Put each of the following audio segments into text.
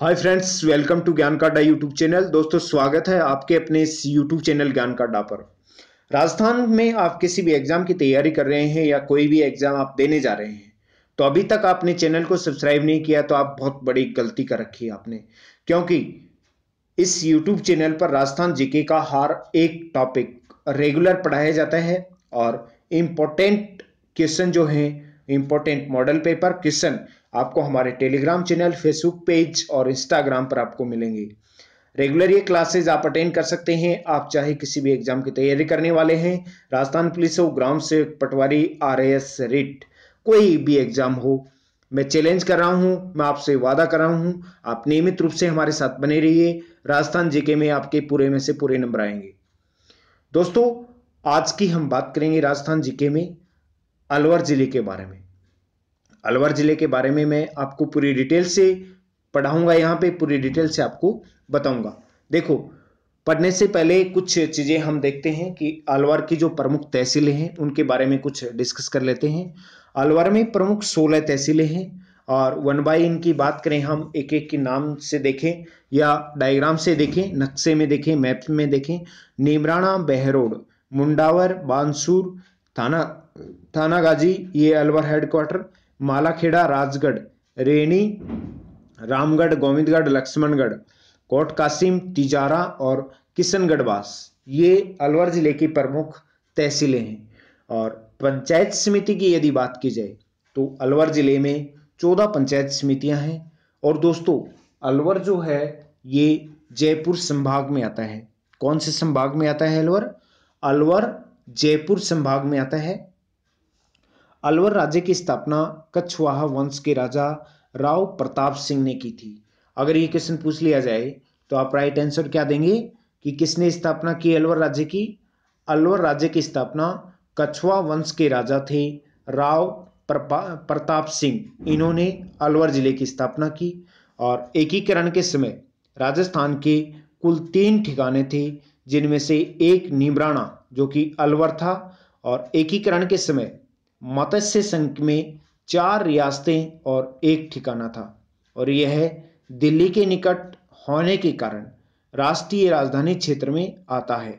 hi friends welcome to ज्ञान काडा YouTube channel दोस्तों स्वागत है आपके अपने इस यूट्यूब चैनल ज्ञान काडा पर राजस्थान में आप किसी भी एग्ज़ाम की तैयारी कर रहे हैं या कोई भी एग्ज़ाम आप देने जा रहे हैं तो अभी तक आपने चैनल को सब्सक्राइब नहीं किया तो आप बहुत बड़ी गलती कर रखी है आपने क्योंकि इस यूट्यूब चैनल पर राजस्थान जीके का हर एक टॉपिक रेगुलर पढ़ाया जाता है और इम्पोर्टेंट क्वेश्चन जो है इम्पोर्टेंट मॉडल पेपर क्वेश्चन आपको हमारे टेलीग्राम चैनल फेसबुक पेज और इंस्टाग्राम पर आपको मिलेंगे रेगुलर ये क्लासेज आप अटेंड कर सकते हैं आप चाहे किसी भी एग्जाम की तैयारी करने वाले हैं राजस्थान पुलिस हो ग्राम सेवक पटवारी आर एस रिट कोई भी एग्जाम हो मैं चैलेंज कर रहा हूँ मैं आपसे वादा कर रहा हूँ आप नियमित रूप से हमारे साथ बने रहिए राजस्थान जीके में आपके पूरे में से पूरे नंबर आएंगे दोस्तों आज की हम बात करेंगे राजस्थान जीके में अलवर जिले के बारे में अलवर ज़िले के बारे में मैं आपको पूरी डिटेल से पढ़ाऊंगा यहाँ पे पूरी डिटेल से आपको बताऊंगा देखो पढ़ने से पहले कुछ चीज़ें हम देखते हैं कि अलवर की जो प्रमुख तहसीलें हैं उनके बारे में कुछ डिस्कस कर लेते हैं अलवर में प्रमुख सोलह तहसीलें हैं और वन बाई इनकी बात करें हम एक एक के नाम से देखें या डायग्राम से देखें नक्शे में देखें मैप में देखें नीमराणा बहरोड मुंडावर बानसूर थाना थानागाजी ये अलवर हेडक्वार्टर मालाखेड़ा राजगढ़ रेनी रामगढ़ गोविंदगढ़ लक्ष्मणगढ़ कोट कासिम तिजारा और किशनगढ़वास ये अलवर ज़िले की प्रमुख तहसीलें हैं और पंचायत समिति की यदि बात की जाए तो अलवर ज़िले में चौदह पंचायत समितियां हैं और दोस्तों अलवर जो है ये जयपुर संभाग में आता है कौन से संभाग में आता है अलवर अलवर जयपुर संभाग में आता है अलवर राज्य की स्थापना कछवाहा वंश के राजा राव प्रताप सिंह ने की थी अगर ये क्वेश्चन पूछ लिया जाए तो आप राइट आंसर क्या देंगे कि किसने स्थापना की अलवर राज्य की अलवर राज्य की स्थापना कछवा वंश के राजा थे राव प्रताप सिंह इन्होंने अलवर जिले की स्थापना की और एकीकरण के समय राजस्थान के कुल तीन ठिकाने थे जिनमें से एक निमराणा जो कि अलवर था और एकीकरण के समय मत्स्य संघ में चार रियासतें और एक ठिकाना था और यह दिल्ली के निकट होने के कारण राष्ट्रीय राजधानी क्षेत्र में आता है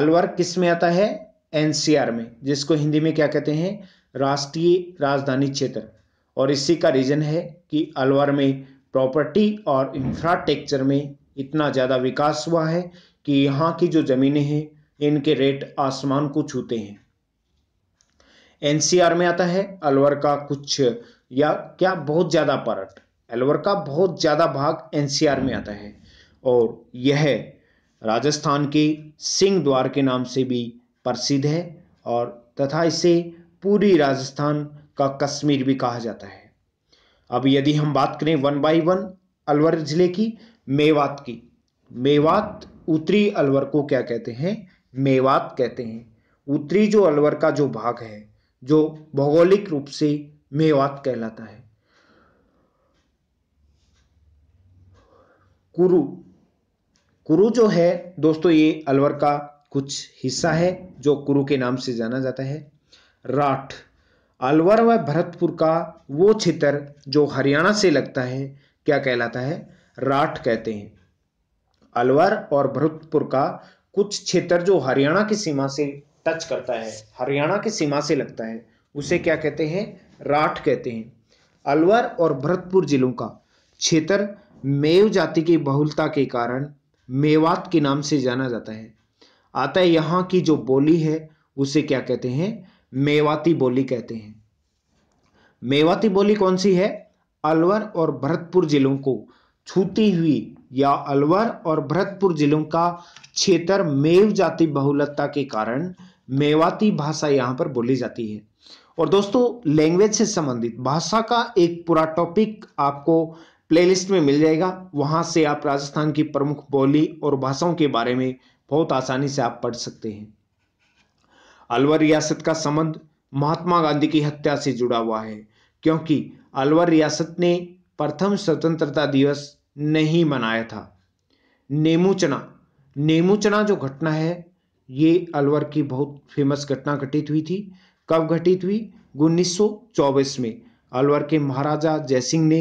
अलवर किस में आता है एनसीआर में जिसको हिंदी में क्या कहते हैं राष्ट्रीय राजधानी क्षेत्र और इसी का रीज़न है कि अलवर में प्रॉपर्टी और इंफ्रास्ट्रक्चर में इतना ज़्यादा विकास हुआ है कि यहाँ की जो ज़मीनें हैं इनके रेट आसमान को छूते हैं एनसीआर में आता है अलवर का कुछ या क्या बहुत ज़्यादा पार्ट अलवर का बहुत ज़्यादा भाग एनसीआर में आता है और यह राजस्थान के सिंह द्वार के नाम से भी प्रसिद्ध है और तथा इसे पूरी राजस्थान का कश्मीर भी कहा जाता है अब यदि हम बात करें वन बाई वन अलवर ज़िले की मेवात की मेवात उत्तरी अलवर को क्या कहते हैं मेवात कहते हैं उत्तरी जो अलवर का जो भाग है जो भौगोलिक रूप से मेवात कहलाता है कुरु कुरु जो है दोस्तों ये अलवर का कुछ हिस्सा है जो कुरु के नाम से जाना जाता है राठ अलवर व भरतपुर का वो क्षेत्र जो हरियाणा से लगता है क्या कहलाता है राठ कहते हैं अलवर और भरतपुर का कुछ क्षेत्र जो हरियाणा की सीमा से टच करता है हरियाणा की सीमा से लगता है उसे क्या कहते हैं राठ कहते हैं अलवर और भरतपुर जिलों का क्षेत्र मेव जाति की बहुलता के कारण मेवात के नाम से जाना जाता है आता है यहाँ की जो बोली है उसे क्या कहते हैं मेवाती बोली कहते हैं मेवाती बोली कौन सी है अलवर और भरतपुर जिलों को छूती हुई या अलवर और भरतपुर जिलों का क्षेत्र मेव जाति बहुलता के कारण मेवाती भाषा यहाँ पर बोली जाती है और दोस्तों लैंग्वेज से संबंधित भाषा का एक पूरा टॉपिक आपको प्लेलिस्ट में मिल जाएगा वहां से आप राजस्थान की प्रमुख बोली और भाषाओं के बारे में बहुत आसानी से आप पढ़ सकते हैं अलवर रियासत का संबंध महात्मा गांधी की हत्या से जुड़ा हुआ है क्योंकि अलवर रियासत ने प्रथम स्वतंत्रता दिवस नहीं मनाया था नेमूचना नेमूचना जो घटना है ये अलवर की बहुत फेमस घटना घटित हुई थी कब घटित हुई उन्नीस में अलवर के महाराजा जयसिंह ने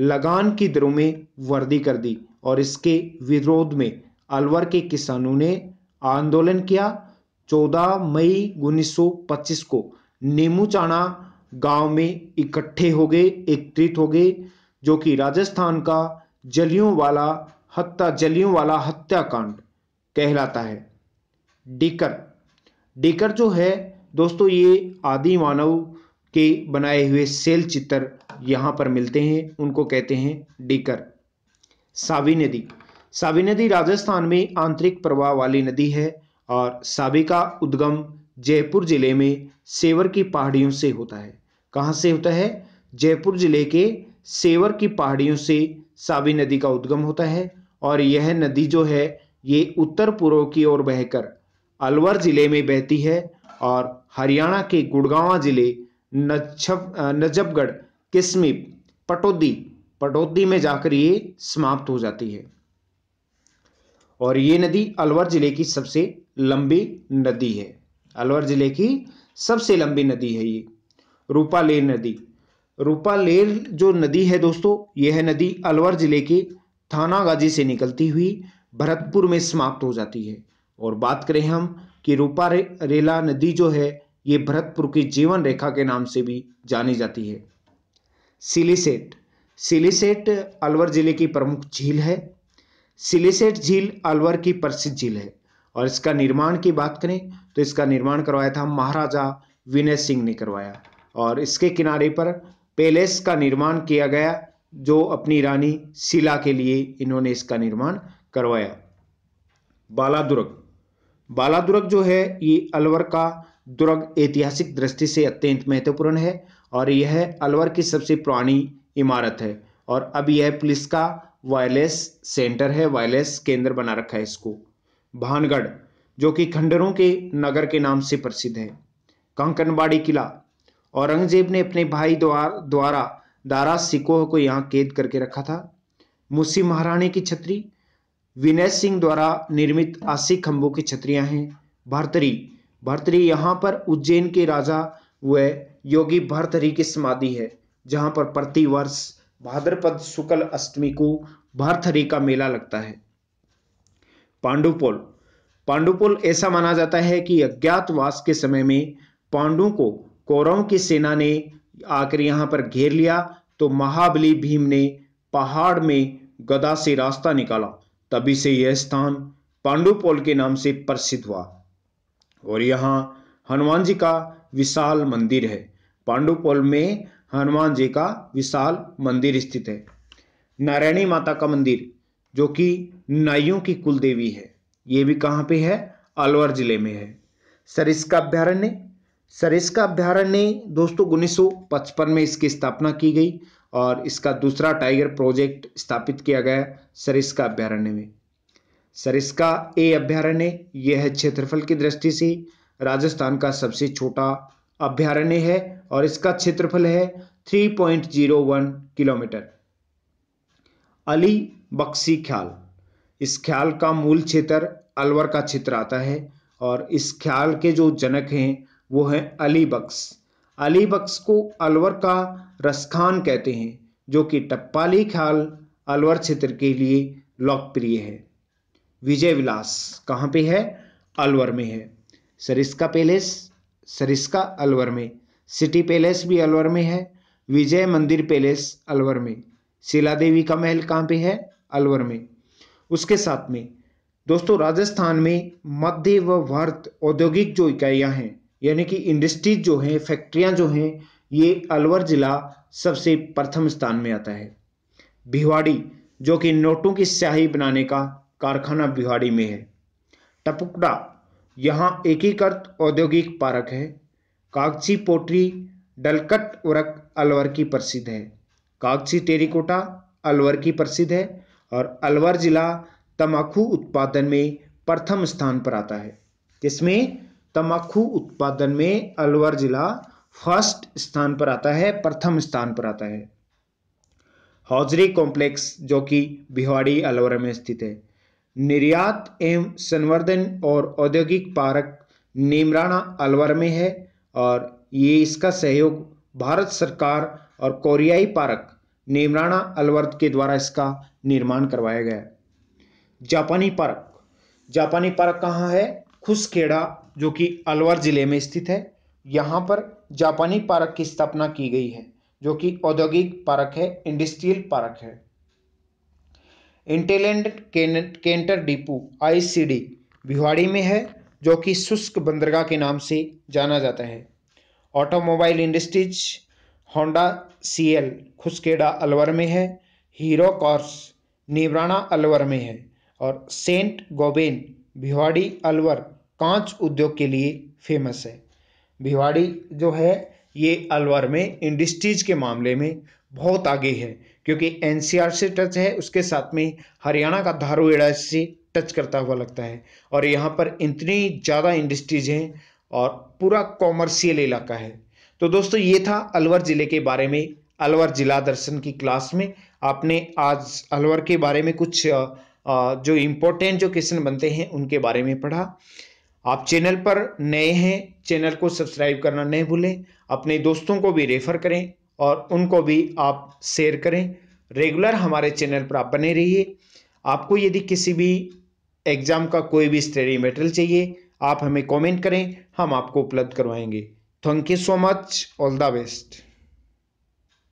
लगान की दरों में वर्दी कर दी और इसके विरोध में अलवर के किसानों ने आंदोलन किया 14 मई 1925 को नेमूचाना गांव में इकट्ठे हो गए एकत्रित हो गए जो कि राजस्थान का जलियों वाला हत्या जलियों वाला हत्याकांड कहलाता है डीकर डीकर जो है दोस्तों ये आदि मानव के बनाए हुए सेल चित्र यहाँ पर मिलते हैं उनको कहते हैं डीकर सावी नदी सावी नदी राजस्थान में आंतरिक प्रवाह वाली नदी है और सावी का उद्गम जयपुर जिले में सेवर की पहाड़ियों से होता है कहाँ से होता है जयपुर जिले के सेवर की पहाड़ियों से सावी नदी का उद्गम होता है और यह नदी जो है ये उत्तर पूर्व की ओर बहकर अलवर ज़िले में बहती है और हरियाणा के गुड़गावा ज़िले नजबगढ़ नजफगढ़ किस्मिप पटौदी पटौदी में जाकर ये समाप्त हो जाती है और ये नदी अलवर ज़िले की सबसे लंबी नदी है अलवर ज़िले की सबसे लंबी नदी है ये रूपालेर नदी रूपालेर जो नदी है दोस्तों यह नदी अलवर ज़िले के थानागाजी से निकलती हुई भरतपुर में समाप्त हो जाती है और बात करें हम कि रूपा रे, रेला नदी जो है ये भरतपुर की जीवन रेखा के नाम से भी जानी जाती है सिलीसेट सिलीसेट अलवर ज़िले की प्रमुख झील है सिलीसेट झील अलवर की प्रसिद्ध झील है और इसका निर्माण की बात करें तो इसका निर्माण करवाया था महाराजा विनय सिंह ने करवाया और इसके किनारे पर पैलेस का निर्माण किया गया जो अपनी रानी शिला के लिए इन्होंने इसका निर्माण करवाया बालादुर्ग बाला दुर्ग जो है ये अलवर का दुर्ग ऐतिहासिक दृष्टि से अत्यंत महत्वपूर्ण है और यह अलवर की सबसे पुरानी इमारत है और अब यह पुलिस का वायरलेस सेंटर है वायरलेस केंद्र बना रखा है इसको भानगढ़ जो कि खंडरों के नगर के नाम से प्रसिद्ध है कंकनबाड़ी किला औरंगजेब ने अपने भाई द्वार द्वारा दारा सिकोह को यहाँ कैद करके रखा था मुसी महारानी की छतरी विनय सिंह द्वारा निर्मित अस्सी खंभों की छत्रियां हैं भरतरी भरतरी यहाँ पर उज्जैन के राजा व योगी भरतरी की समाधि है जहाँ पर प्रतिवर्ष भाद्रपद शुक्ल अष्टमी को भरथरी का मेला लगता है पांडुपोल पांडुपोल ऐसा माना जाता है कि अज्ञातवास के समय में पांडु को कौरव की सेना ने आकर यहाँ पर घेर लिया तो महाबली भीम ने पहाड़ में गदा से रास्ता निकाला तभी से यह स्थान पांडुपोल के नाम से प्रसिद्ध हुआ और यहाँ हनुमान जी का विशाल मंदिर है पांडुपोल में हनुमान जी का विशाल मंदिर स्थित है नारायणी माता का मंदिर जो कि नाइयों की कुल देवी है ये भी कहाँ पे है अलवर जिले में है सरिस्का अभ्यारण्य सरिस्का अभ्यारण्य दोस्तों उन्नीस में इसकी स्थापना की गई और इसका दूसरा टाइगर प्रोजेक्ट स्थापित किया गया सरिस्का अभ्यारण्य में सरिस्का ए अभ्यारण्य यह है क्षेत्रफल की दृष्टि से राजस्थान का सबसे छोटा अभ्यारण्य है और इसका क्षेत्रफल है 3.01 किलोमीटर अली बक्सी ख्याल इस ख्याल का मूल क्षेत्र अलवर का क्षेत्र आता है और इस ख्याल के जो जनक हैं वो हैं अली बक्स अली बख्श को अलवर का रसखान कहते हैं जो कि टप्पाली ख्याल अलवर क्षेत्र के लिए लोकप्रिय है विजय विलास कहाँ पे है अलवर में है सरिस्का पैलेस सरिस्का अलवर में सिटी पैलेस भी अलवर में है विजय मंदिर पैलेस अलवर में शिला देवी का महल कहाँ पे है अलवर में उसके साथ में दोस्तों राजस्थान में मध्य व भारत औद्योगिक जो इकाइयाँ हैं यानी कि इंडस्ट्रीज जो हैं फैक्ट्रियाँ जो हैं ये अलवर ज़िला सबसे प्रथम स्थान में आता है भिवाड़ी जो कि नोटों की स्याही बनाने का कारखाना भिवाड़ी में है टपुकड़ा यहाँ एकीकृत औद्योगिक पार्क है कागची पोटरी डलकट उरक अलवर की प्रसिद्ध है कागची टेरिकोटा अलवर की प्रसिद्ध है और अलवर ज़िला तमाखू उत्पादन में प्रथम स्थान पर आता है किसमें तम्बाकू उत्पादन में अलवर ज़िला फर्स्ट स्थान पर आता है प्रथम स्थान पर आता है हौजरी कॉम्प्लेक्स जो कि बिहाड़ी अलवर में स्थित है निर्यात एवं संवर्धन और औद्योगिक पार्क नीमराना अलवर में है और ये इसका सहयोग भारत सरकार और कोरियाई पार्क नीमराना अलवर के द्वारा इसका निर्माण करवाया गया जापानी पार्क जापानी पार्क कहाँ है खुशखेड़ा जो कि अलवर ज़िले में स्थित है यहाँ पर जापानी पार्क की स्थापना की गई है जो कि औद्योगिक पार्क है इंडस्ट्रियल पार्क है inland container depot ICD Bhiwadi में है जो कि शुष्क बंदरगाह के नाम से जाना जाता है automobile industries Honda SIEL Khuskheda Alwar में है हीरो कॉर्स निवराना अलवर में है और सेंट गोबेन भिवाड़ी अलवर कांच उद्योग के लिए फेमस है भिवाड़ी जो है ये अलवर में इंडस्ट्रीज के मामले में बहुत आगे है क्योंकि एन से टच है उसके साथ में हरियाणा का धारूहेड़ा से टच करता हुआ लगता है और यहाँ पर इतनी ज़्यादा इंडस्ट्रीज हैं और पूरा कॉमर्शियल इलाका है तो दोस्तों ये था अलवर ज़िले के बारे में अलवर ज़िला दर्शन की क्लास में आपने आज अलवर के बारे में कुछ जो इम्पोर्टेंट जो क्वेश्चन बनते हैं उनके बारे में पढ़ा आप चैनल पर नए हैं चैनल को सब्सक्राइब करना नहीं भूलें अपने दोस्तों को भी रेफ़र करें और उनको भी आप शेयर करें रेगुलर हमारे चैनल पर आप बने रहिए आपको यदि किसी भी एग्ज़ाम का कोई भी स्टडी मटेरियल चाहिए आप हमें कमेंट करें हम आपको उपलब्ध करवाएंगे thank you so much all the best